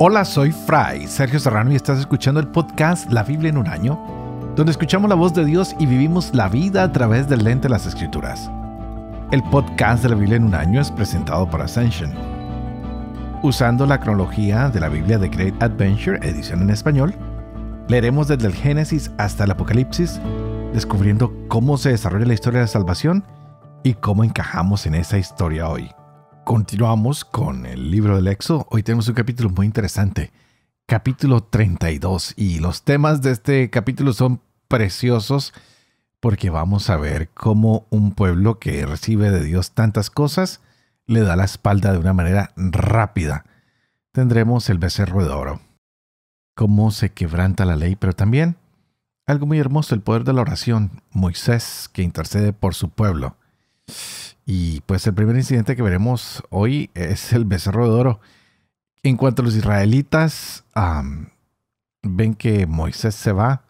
Hola, soy Fry, Sergio Serrano y estás escuchando el podcast La Biblia en un año, donde escuchamos la voz de Dios y vivimos la vida a través del lente de las Escrituras. El podcast de la Biblia en un año es presentado por Ascension. Usando la cronología de la Biblia de Great Adventure, edición en español, leeremos desde el Génesis hasta el Apocalipsis, descubriendo cómo se desarrolla la historia de la salvación y cómo encajamos en esa historia hoy. Continuamos con el libro del Éxodo. Hoy tenemos un capítulo muy interesante, capítulo 32. Y los temas de este capítulo son preciosos porque vamos a ver cómo un pueblo que recibe de Dios tantas cosas le da la espalda de una manera rápida. Tendremos el becerro de oro, cómo se quebranta la ley, pero también algo muy hermoso, el poder de la oración, Moisés que intercede por su pueblo. Y pues el primer incidente que veremos hoy es el becerro de oro. En cuanto los israelitas, ven que Moisés se va,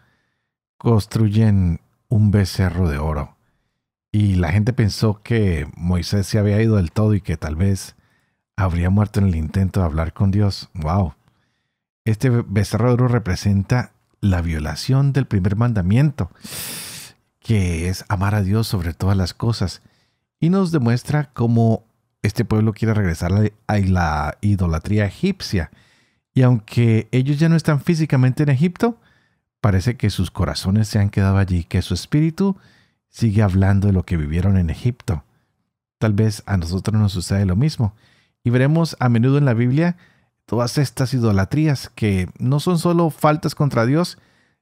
construyen un becerro de oro. Y la gente pensó que Moisés se había ido del todo y que tal vez habría muerto en el intento de hablar con Dios. ¡Wow! Este becerro de oro representa la violación del primer mandamiento, que es amar a Dios sobre todas las cosas y nos demuestra cómo este pueblo quiere regresar a la idolatría egipcia. Y aunque ellos ya no están físicamente en Egipto, parece que sus corazones se han quedado allí, que su espíritu sigue hablando de lo que vivieron en Egipto. Tal vez a nosotros nos sucede lo mismo. Y veremos a menudo en la Biblia todas estas idolatrías que no son solo faltas contra Dios,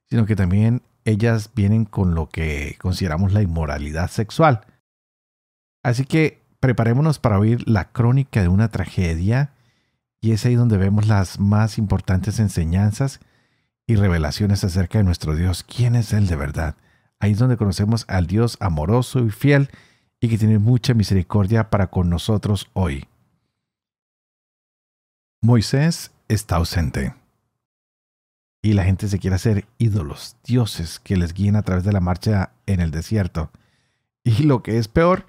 sino que también ellas vienen con lo que consideramos la inmoralidad sexual. Así que preparémonos para oír la crónica de una tragedia y es ahí donde vemos las más importantes enseñanzas y revelaciones acerca de nuestro Dios, quién es Él de verdad. Ahí es donde conocemos al Dios amoroso y fiel y que tiene mucha misericordia para con nosotros hoy. Moisés está ausente. Y la gente se quiere hacer ídolos, dioses que les guíen a través de la marcha en el desierto. Y lo que es peor,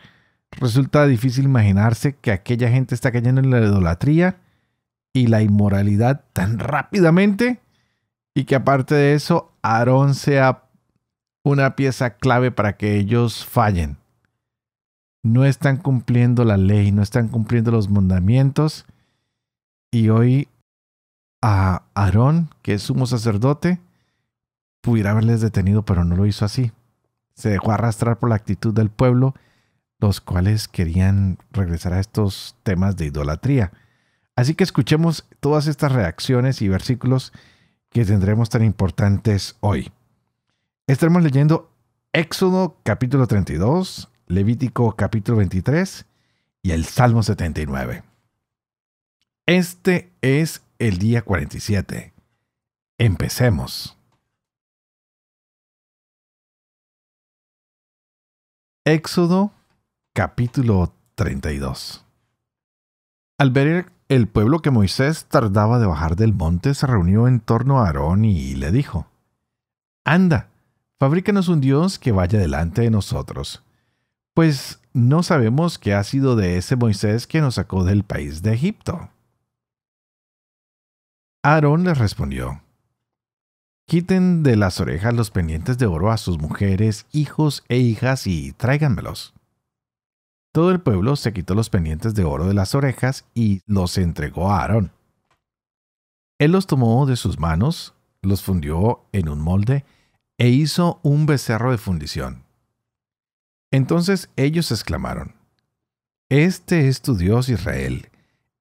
Resulta difícil imaginarse que aquella gente está cayendo en la idolatría y la inmoralidad tan rápidamente y que aparte de eso, Aarón sea una pieza clave para que ellos fallen. No están cumpliendo la ley, no están cumpliendo los mandamientos. Y hoy a Aarón, que es sumo sacerdote, pudiera haberles detenido, pero no lo hizo así. Se dejó arrastrar por la actitud del pueblo los cuales querían regresar a estos temas de idolatría. Así que escuchemos todas estas reacciones y versículos que tendremos tan importantes hoy. Estaremos leyendo Éxodo capítulo 32, Levítico capítulo 23 y el Salmo 79. Este es el día 47. Empecemos. Éxodo capítulo 32. Al ver el pueblo que Moisés tardaba de bajar del monte, se reunió en torno a Aarón y le dijo, Anda, fabrícanos un Dios que vaya delante de nosotros, pues no sabemos qué ha sido de ese Moisés que nos sacó del país de Egipto. Aarón les respondió, Quiten de las orejas los pendientes de oro a sus mujeres, hijos e hijas y tráiganmelos. Todo el pueblo se quitó los pendientes de oro de las orejas y los entregó a Aarón. Él los tomó de sus manos, los fundió en un molde e hizo un becerro de fundición. Entonces ellos exclamaron, Este es tu Dios Israel,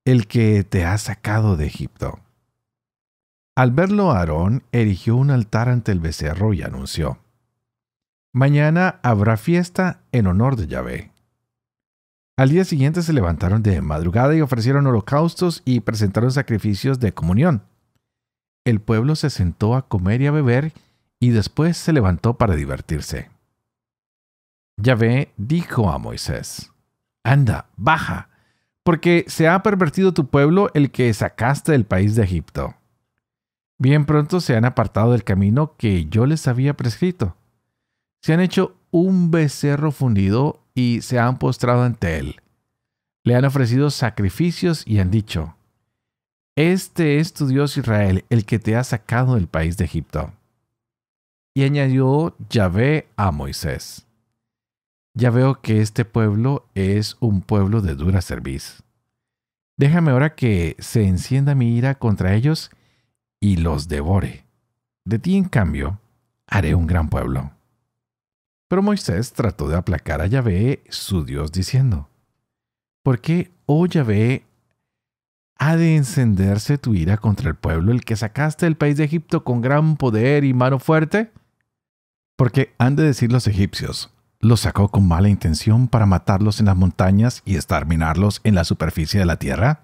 el que te ha sacado de Egipto. Al verlo Aarón erigió un altar ante el becerro y anunció, Mañana habrá fiesta en honor de Yahvé. Al día siguiente se levantaron de madrugada y ofrecieron holocaustos y presentaron sacrificios de comunión. El pueblo se sentó a comer y a beber y después se levantó para divertirse. Yahvé dijo a Moisés, Anda, baja, porque se ha pervertido tu pueblo el que sacaste del país de Egipto. Bien pronto se han apartado del camino que yo les había prescrito. Se han hecho un becerro fundido y se han postrado ante él. Le han ofrecido sacrificios y han dicho, Este es tu Dios Israel, el que te ha sacado del país de Egipto. Y añadió Yahvé a Moisés. Ya veo que este pueblo es un pueblo de dura serviz Déjame ahora que se encienda mi ira contra ellos y los devore. De ti, en cambio, haré un gran pueblo. Pero Moisés trató de aplacar a Yahvé, su Dios, diciendo, ¿Por qué, oh Yahvé, ha de encenderse tu ira contra el pueblo, el que sacaste del país de Egipto con gran poder y mano fuerte? Porque han de decir los egipcios, los sacó con mala intención para matarlos en las montañas y exterminarlos en la superficie de la tierra?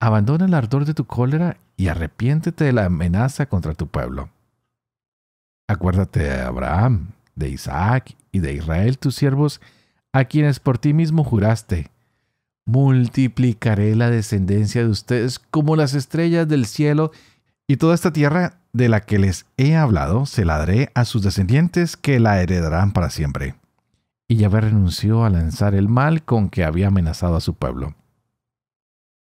Abandona el ardor de tu cólera y arrepiéntete de la amenaza contra tu pueblo. Acuérdate de Abraham, de Isaac y de Israel tus siervos, a quienes por ti mismo juraste. Multiplicaré la descendencia de ustedes como las estrellas del cielo, y toda esta tierra de la que les he hablado se la daré a sus descendientes que la heredarán para siempre. Y Yahvé renunció a lanzar el mal con que había amenazado a su pueblo.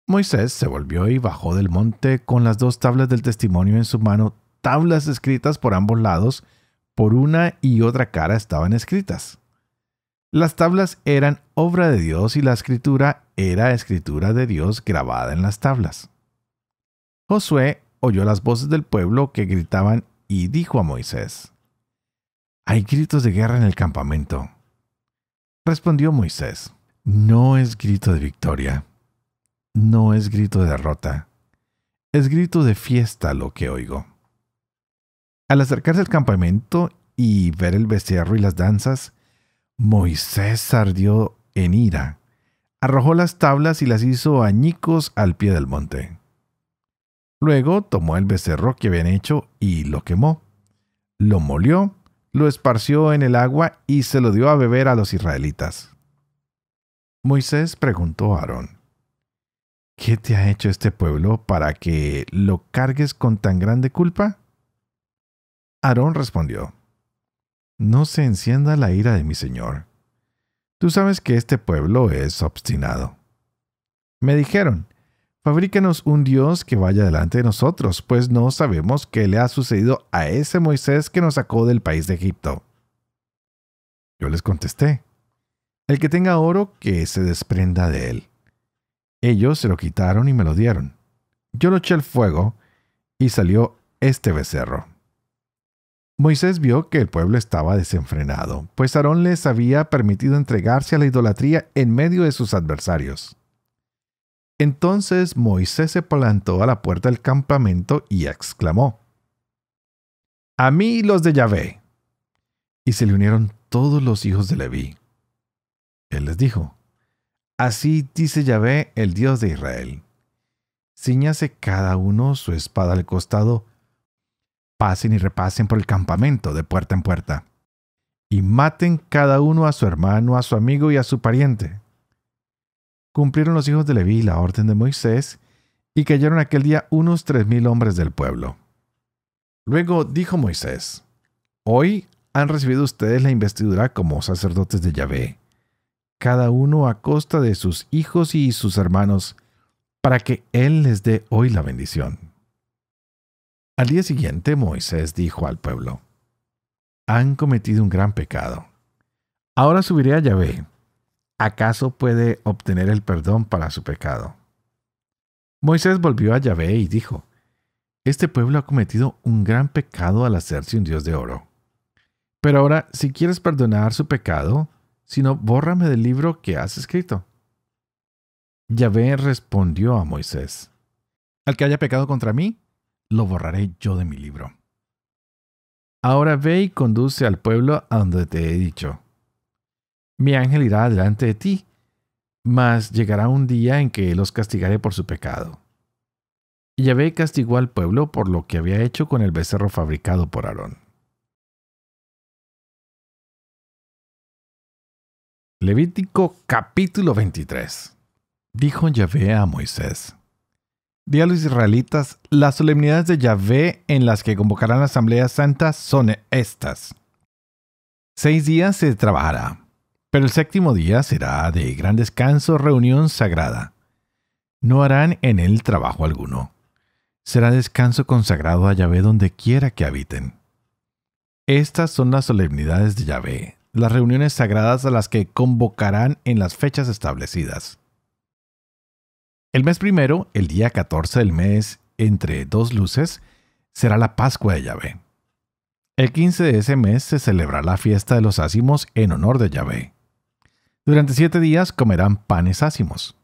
Moisés se volvió y bajó del monte con las dos tablas del testimonio en su mano tablas escritas por ambos lados, por una y otra cara estaban escritas. Las tablas eran obra de Dios y la escritura era escritura de Dios grabada en las tablas. Josué oyó las voces del pueblo que gritaban y dijo a Moisés, Hay gritos de guerra en el campamento. Respondió Moisés, No es grito de victoria, no es grito de derrota, es grito de fiesta lo que oigo. Al acercarse al campamento y ver el becerro y las danzas, Moisés ardió en ira, arrojó las tablas y las hizo añicos al pie del monte. Luego tomó el becerro que habían hecho y lo quemó. Lo molió, lo esparció en el agua y se lo dio a beber a los israelitas. Moisés preguntó a Aarón, ¿qué te ha hecho este pueblo para que lo cargues con tan grande culpa? Aarón respondió, No se encienda la ira de mi señor. Tú sabes que este pueblo es obstinado. Me dijeron, Fabríquenos un Dios que vaya delante de nosotros, pues no sabemos qué le ha sucedido a ese Moisés que nos sacó del país de Egipto. Yo les contesté, El que tenga oro, que se desprenda de él. Ellos se lo quitaron y me lo dieron. Yo lo eché al fuego y salió este becerro. Moisés vio que el pueblo estaba desenfrenado, pues Aarón les había permitido entregarse a la idolatría en medio de sus adversarios. Entonces Moisés se plantó a la puerta del campamento y exclamó, A mí los de Yahvé. Y se le unieron todos los hijos de Leví. Él les dijo, Así dice Yahvé, el Dios de Israel. Ciñase cada uno su espada al costado pasen y repasen por el campamento de puerta en puerta, y maten cada uno a su hermano, a su amigo y a su pariente. Cumplieron los hijos de Leví la orden de Moisés, y cayeron aquel día unos tres mil hombres del pueblo. Luego dijo Moisés, Hoy han recibido ustedes la investidura como sacerdotes de Yahvé, cada uno a costa de sus hijos y sus hermanos, para que Él les dé hoy la bendición. Al día siguiente Moisés dijo al pueblo, Han cometido un gran pecado. Ahora subiré a Yahvé. ¿Acaso puede obtener el perdón para su pecado? Moisés volvió a Yahvé y dijo, Este pueblo ha cometido un gran pecado al hacerse un dios de oro. Pero ahora, si quieres perdonar su pecado, sino bórrame del libro que has escrito. Yahvé respondió a Moisés, Al que haya pecado contra mí, lo borraré yo de mi libro. Ahora ve y conduce al pueblo a donde te he dicho. Mi ángel irá delante de ti, mas llegará un día en que los castigaré por su pecado. Y Yahvé castigó al pueblo por lo que había hecho con el becerro fabricado por Aarón. Levítico capítulo 23 Dijo Yahvé a Moisés, Día a los israelitas, las solemnidades de Yahvé en las que convocarán la Asamblea Santa son estas. Seis días se trabajará, pero el séptimo día será de gran descanso, reunión sagrada. No harán en él trabajo alguno. Será descanso consagrado a Yahvé donde quiera que habiten. Estas son las solemnidades de Yahvé, las reuniones sagradas a las que convocarán en las fechas establecidas. El mes primero, el día 14 del mes, entre dos luces, será la Pascua de Yahvé. El 15 de ese mes se celebrará la fiesta de los ácimos en honor de Yahvé. Durante siete días comerán panes ácimos.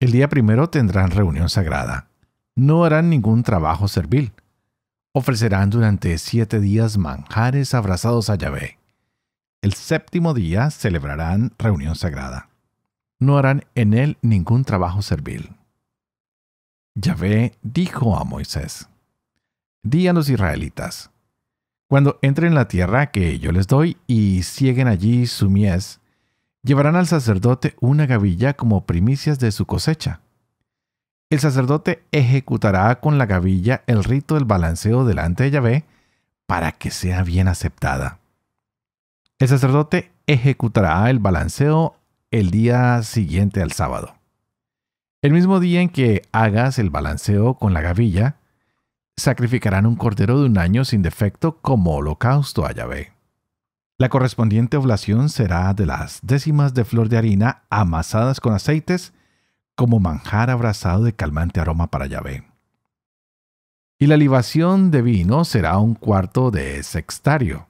El día primero tendrán reunión sagrada. No harán ningún trabajo servil. Ofrecerán durante siete días manjares abrazados a Yahvé. El séptimo día celebrarán reunión sagrada no harán en él ningún trabajo servil. Yahvé dijo a Moisés, Di a los israelitas, cuando entren en la tierra que yo les doy y sieguen allí su mies, llevarán al sacerdote una gavilla como primicias de su cosecha. El sacerdote ejecutará con la gavilla el rito del balanceo delante de Yahvé para que sea bien aceptada. El sacerdote ejecutará el balanceo el día siguiente al sábado. El mismo día en que hagas el balanceo con la gavilla, sacrificarán un cordero de un año sin defecto como holocausto a Yahvé. La correspondiente oblación será de las décimas de flor de harina amasadas con aceites como manjar abrasado de calmante aroma para Yahvé. Y la libación de vino será un cuarto de sextario.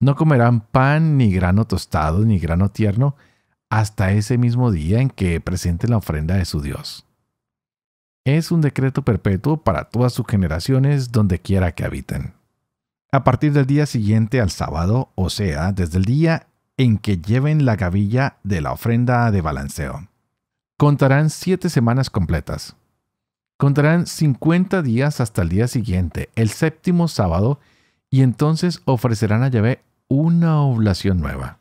No comerán pan, ni grano tostado, ni grano tierno, hasta ese mismo día en que presenten la ofrenda de su Dios. Es un decreto perpetuo para todas sus generaciones donde quiera que habiten. A partir del día siguiente al sábado, o sea, desde el día en que lleven la gavilla de la ofrenda de balanceo. Contarán siete semanas completas. Contarán 50 días hasta el día siguiente, el séptimo sábado, y entonces ofrecerán a Yahvé una oblación nueva.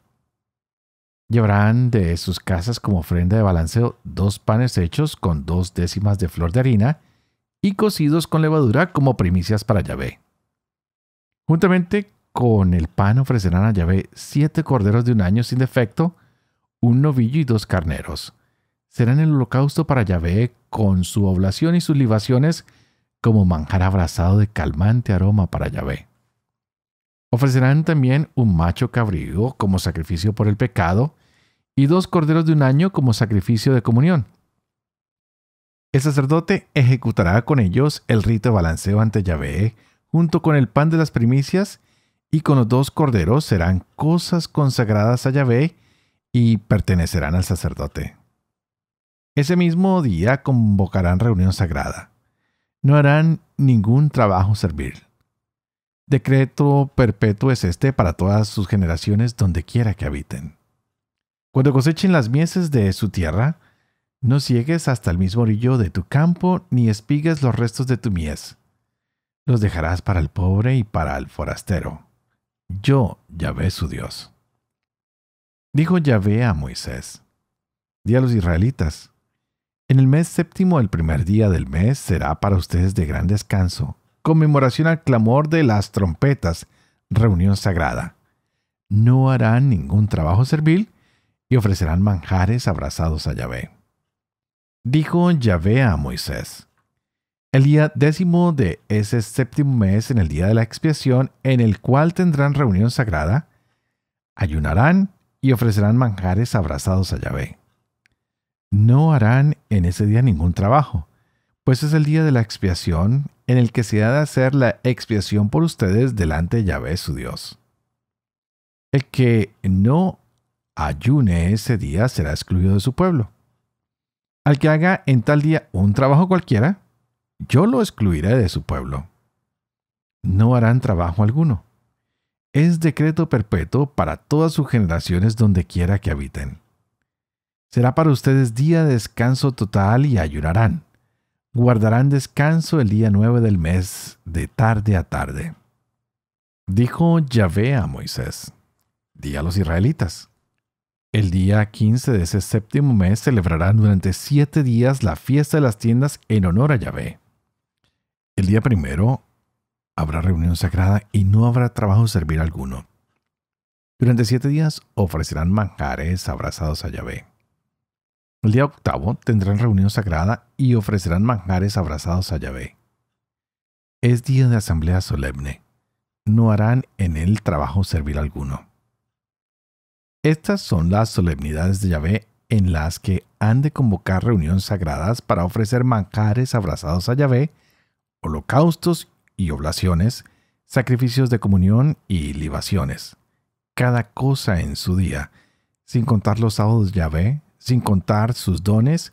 Llevarán de sus casas como ofrenda de balanceo dos panes hechos con dos décimas de flor de harina y cocidos con levadura como primicias para Yahvé. Juntamente con el pan ofrecerán a Yahvé siete corderos de un año sin defecto, un novillo y dos carneros. Serán el holocausto para Yahvé con su oblación y sus libaciones como manjar abrazado de calmante aroma para Yahvé. Ofrecerán también un macho cabrío como sacrificio por el pecado y dos corderos de un año como sacrificio de comunión. El sacerdote ejecutará con ellos el rito de balanceo ante Yahvé, junto con el pan de las primicias, y con los dos corderos serán cosas consagradas a Yahvé y pertenecerán al sacerdote. Ese mismo día convocarán reunión sagrada. No harán ningún trabajo servir. Decreto perpetuo es este para todas sus generaciones donde quiera que habiten. Cuando cosechen las mieses de su tierra, no ciegues hasta el mismo orillo de tu campo, ni espigues los restos de tu mies. Los dejarás para el pobre y para el forastero. Yo, Yahvé, su Dios. Dijo Yahvé a Moisés, di a los israelitas, en el mes séptimo, el primer día del mes, será para ustedes de gran descanso, conmemoración al clamor de las trompetas, reunión sagrada. No harán ningún trabajo servil y ofrecerán manjares abrazados a Yahvé. Dijo Yahvé a Moisés, el día décimo de ese séptimo mes, en el día de la expiación, en el cual tendrán reunión sagrada, ayunarán y ofrecerán manjares abrazados a Yahvé. No harán en ese día ningún trabajo, pues es el día de la expiación, en el que se ha de hacer la expiación por ustedes delante de Yahvé su Dios. El que no ayune ese día será excluido de su pueblo. Al que haga en tal día un trabajo cualquiera, yo lo excluiré de su pueblo. No harán trabajo alguno. Es decreto perpetuo para todas sus generaciones donde quiera que habiten. Será para ustedes día de descanso total y ayunarán guardarán descanso el día nueve del mes, de tarde a tarde. Dijo Yahvé a Moisés, di a los israelitas, el día quince de ese séptimo mes celebrarán durante siete días la fiesta de las tiendas en honor a Yahvé. El día primero habrá reunión sagrada y no habrá trabajo servir alguno. Durante siete días ofrecerán manjares abrazados a Yahvé. El día octavo tendrán reunión sagrada y ofrecerán manjares abrazados a Yahvé. Es día de asamblea solemne. No harán en él trabajo servir alguno. Estas son las solemnidades de Yahvé en las que han de convocar reuniones sagradas para ofrecer manjares abrazados a Yahvé, holocaustos y oblaciones, sacrificios de comunión y libaciones, cada cosa en su día, sin contar los sábados de Yahvé, sin contar sus dones,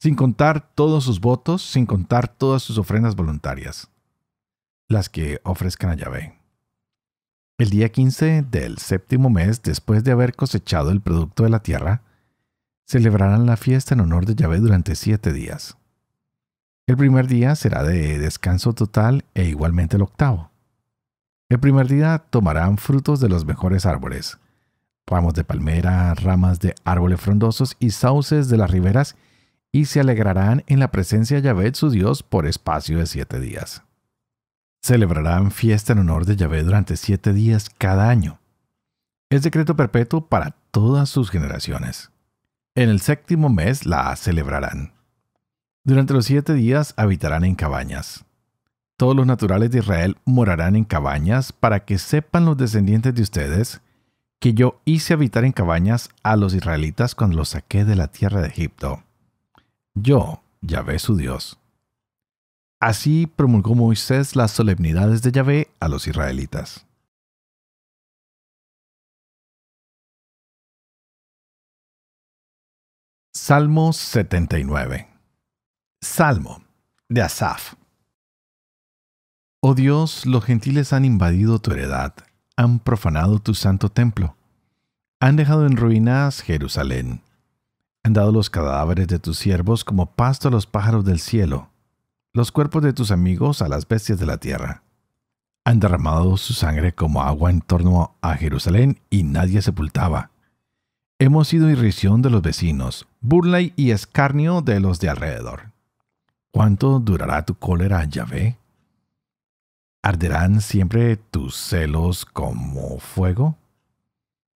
sin contar todos sus votos, sin contar todas sus ofrendas voluntarias, las que ofrezcan a Yahvé. El día 15 del séptimo mes, después de haber cosechado el producto de la tierra, celebrarán la fiesta en honor de Yahvé durante siete días. El primer día será de descanso total e igualmente el octavo. El primer día tomarán frutos de los mejores árboles, ramos de palmera, ramas de árboles frondosos y sauces de las riberas, y se alegrarán en la presencia de Yahvé su Dios por espacio de siete días. Celebrarán fiesta en honor de Yahvé durante siete días cada año. Es decreto perpetuo para todas sus generaciones. En el séptimo mes la celebrarán. Durante los siete días habitarán en cabañas. Todos los naturales de Israel morarán en cabañas para que sepan los descendientes de ustedes que yo hice habitar en cabañas a los israelitas cuando los saqué de la tierra de Egipto. Yo, Yahvé su Dios. Así promulgó Moisés las solemnidades de Yahvé a los israelitas. Salmo 79 Salmo de Asaf Oh Dios, los gentiles han invadido tu heredad han profanado tu santo templo, han dejado en ruinas Jerusalén, han dado los cadáveres de tus siervos como pasto a los pájaros del cielo, los cuerpos de tus amigos a las bestias de la tierra. Han derramado su sangre como agua en torno a Jerusalén y nadie sepultaba. Hemos sido irrisión de los vecinos, burla y escarnio de los de alrededor. ¿Cuánto durará tu cólera, Yahvé? ¿Arderán siempre tus celos como fuego?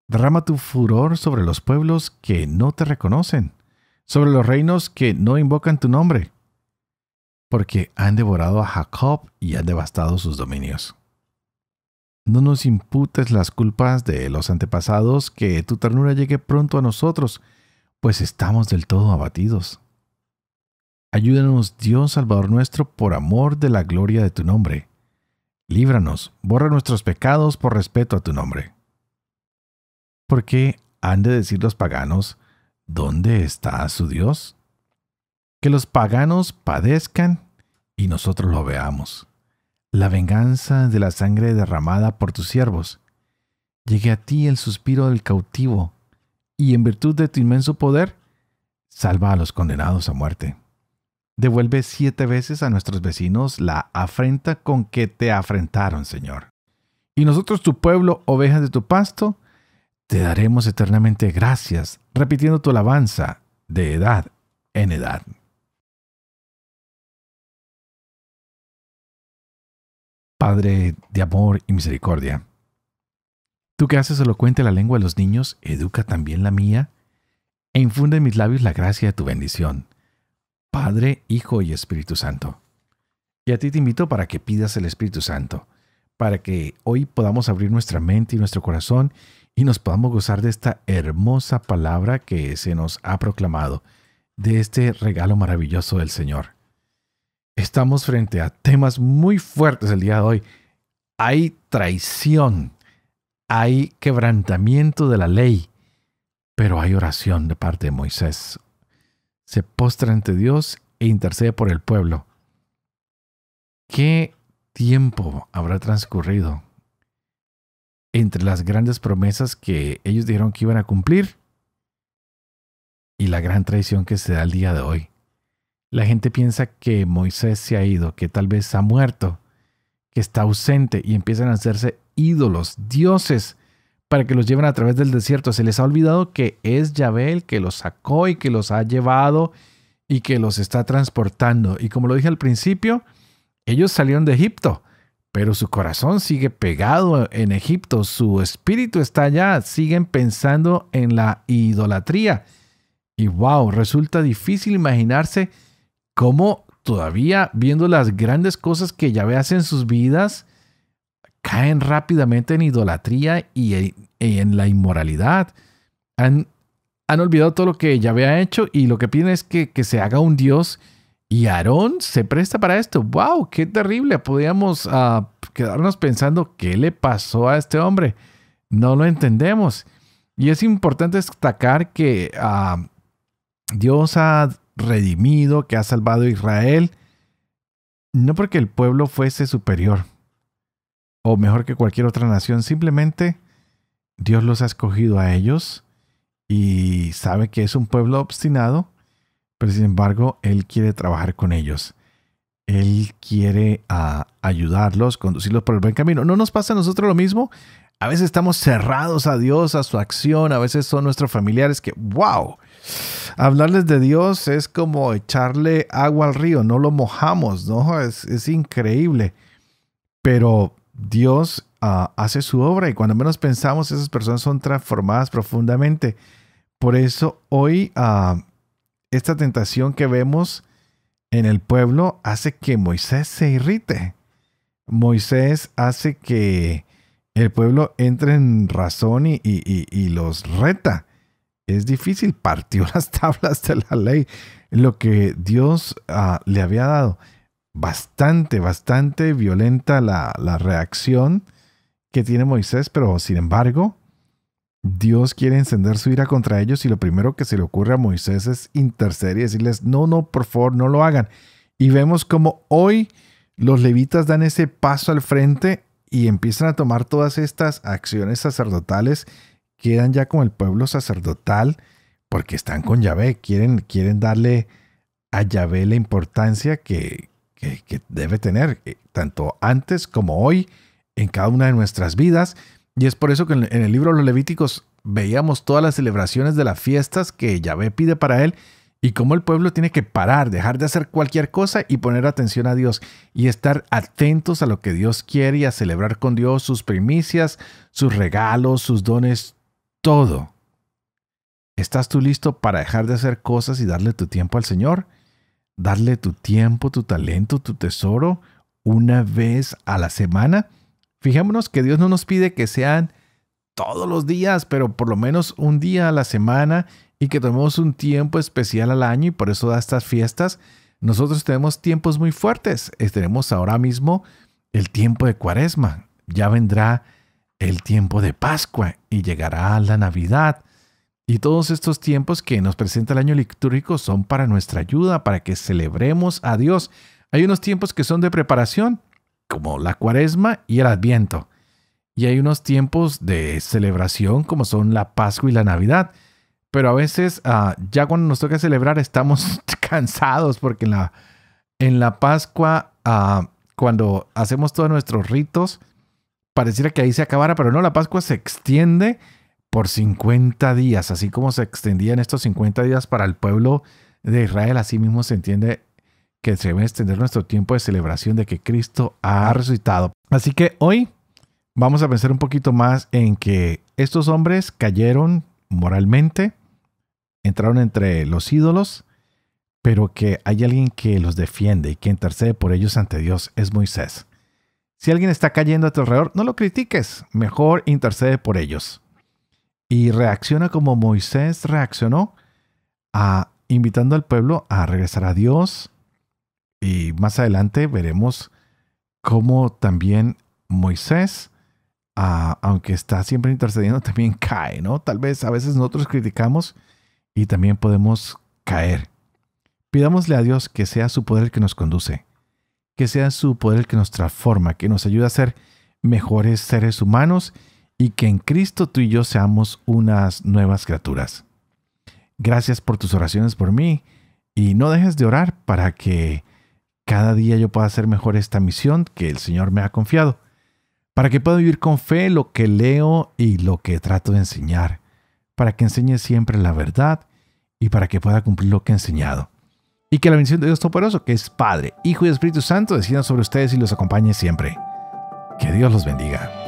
Derrama tu furor sobre los pueblos que no te reconocen, sobre los reinos que no invocan tu nombre, porque han devorado a Jacob y han devastado sus dominios. No nos imputes las culpas de los antepasados, que tu ternura llegue pronto a nosotros, pues estamos del todo abatidos. Ayúdanos, Dios Salvador nuestro, por amor de la gloria de tu nombre líbranos, borra nuestros pecados por respeto a tu nombre. ¿Por qué han de decir los paganos, ¿dónde está su Dios? Que los paganos padezcan y nosotros lo veamos. La venganza de la sangre derramada por tus siervos. Llegue a ti el suspiro del cautivo, y en virtud de tu inmenso poder, salva a los condenados a muerte. Devuelve siete veces a nuestros vecinos la afrenta con que te afrentaron, Señor. Y nosotros, tu pueblo, ovejas de tu pasto, te daremos eternamente gracias, repitiendo tu alabanza de edad en edad. Padre de amor y misericordia, tú que haces elocuente la lengua de los niños, educa también la mía e infunde en mis labios la gracia de tu bendición Padre, Hijo y Espíritu Santo. Y a ti te invito para que pidas el Espíritu Santo, para que hoy podamos abrir nuestra mente y nuestro corazón y nos podamos gozar de esta hermosa palabra que se nos ha proclamado, de este regalo maravilloso del Señor. Estamos frente a temas muy fuertes el día de hoy. Hay traición, hay quebrantamiento de la ley, pero hay oración de parte de Moisés, se postra ante Dios e intercede por el pueblo. ¿Qué tiempo habrá transcurrido entre las grandes promesas que ellos dijeron que iban a cumplir y la gran traición que se da el día de hoy? La gente piensa que Moisés se ha ido, que tal vez ha muerto, que está ausente y empiezan a hacerse ídolos, dioses para que los lleven a través del desierto. Se les ha olvidado que es Yahvé el que los sacó y que los ha llevado y que los está transportando. Y como lo dije al principio, ellos salieron de Egipto, pero su corazón sigue pegado en Egipto, su espíritu está allá, siguen pensando en la idolatría. Y wow, resulta difícil imaginarse cómo todavía viendo las grandes cosas que Yahvé hace en sus vidas, caen rápidamente en idolatría y en la inmoralidad. Han, olvidado todo lo que ya había hecho y lo que piden es que, se haga un Dios. Y Aarón se presta para esto. ¡Wow! ¡Qué terrible! podríamos ah, quedarnos pensando qué le pasó a este hombre. No lo entendemos. Y es importante destacar que ah, Dios ha redimido, que ha salvado a Israel, no porque el pueblo fuese superior, o mejor que cualquier otra nación, simplemente Dios los ha escogido a ellos y sabe que es un pueblo obstinado, pero sin embargo Él quiere trabajar con ellos. Él quiere ah, ayudarlos, conducirlos por el buen camino. ¿No nos pasa a nosotros lo mismo? A veces estamos cerrados a Dios, a su acción, a veces son nuestros familiares que, wow, hablarles de Dios es como echarle agua al río, no lo mojamos, ¿no? es increíble. Pero Dios ah, hace su obra y cuando menos pensamos esas personas son transformadas profundamente. Por eso hoy ah, esta tentación que vemos en el pueblo hace que Moisés se irrite. Moisés hace que el pueblo entre en razón y, los reta. Es difícil, partió las tablas de la ley, lo que Dios ah, le había dado bastante, bastante violenta la, reacción que tiene Moisés, pero sin embargo, Dios quiere encender su ira contra ellos y lo primero que se le ocurre a Moisés es interceder y decirles, no, no, por favor, no lo hagan. Y vemos como hoy los levitas dan ese paso al frente y empiezan a tomar todas estas acciones sacerdotales, quedan ya con el pueblo sacerdotal porque están con Yahvé, quieren, quieren darle a Yahvé la importancia que, que, debe tener eh, tanto antes como hoy en cada una de nuestras vidas. Y es por eso que en el libro de los Levíticos veíamos todas las celebraciones de las fiestas que Yahvé pide para él y cómo el pueblo tiene que parar, dejar de hacer cualquier cosa y poner atención a Dios y estar atentos a lo que Dios quiere y a celebrar con Dios sus primicias, sus regalos, sus dones, todo. ¿Estás tú listo para dejar de hacer cosas y darle tu tiempo al Señor? darle tu tiempo, tu talento, tu tesoro una vez a la semana. Fijémonos que Dios no nos pide que sean todos los días, pero por lo menos un día a la semana y que tomemos un tiempo especial al año y por eso da estas fiestas. Nosotros tenemos tiempos muy fuertes. Eh, tenemos ahora mismo el tiempo de cuaresma. Ya vendrá el tiempo de Pascua y llegará la Navidad. Y todos estos tiempos que nos presenta el año litúrgico son para nuestra ayuda, para que celebremos a Dios. Hay unos tiempos que son de preparación, como la cuaresma y el adviento. Y hay unos tiempos de celebración, como son la Pascua y la Navidad. Pero a veces, ah, ya cuando nos toca celebrar, estamos cansados porque en la, en la Pascua, ah, cuando hacemos todos nuestros ritos, pareciera que ahí se acabara, pero no, la Pascua se extiende por 50 días, así como se extendían estos 50 días para el pueblo de Israel, así mismo se entiende que se debe extender nuestro tiempo de celebración de que Cristo ha resucitado. Así que hoy vamos a pensar un poquito más en que estos hombres cayeron moralmente, entraron entre los ídolos, pero que hay alguien que los defiende y que intercede por ellos ante Dios, es Moisés. Si alguien está cayendo a tu alrededor, no lo critiques, mejor intercede por ellos y reacciona como Moisés reaccionó, a, invitando al pueblo a regresar a Dios. Y más adelante veremos cómo también Moisés, ah, aunque está siempre intercediendo, también cae, ¿no? Tal vez a veces nosotros criticamos y también podemos caer. Pidámosle a Dios que sea su poder el que nos conduce, que sea su poder el que nos transforma, que nos ayude a ser mejores seres humanos y que en Cristo tú y yo seamos unas nuevas criaturas. Gracias por tus oraciones por mí y no dejes de orar para que cada día yo pueda hacer mejor esta misión que el Señor me ha confiado, para que pueda vivir con fe lo que leo y lo que trato de enseñar, para que enseñe siempre la verdad y para que pueda cumplir lo que he enseñado. Y que la bendición de Dios Todopoderoso, que es Padre, Hijo y Espíritu Santo, descienda sobre ustedes y los acompañe siempre. Que Dios los bendiga.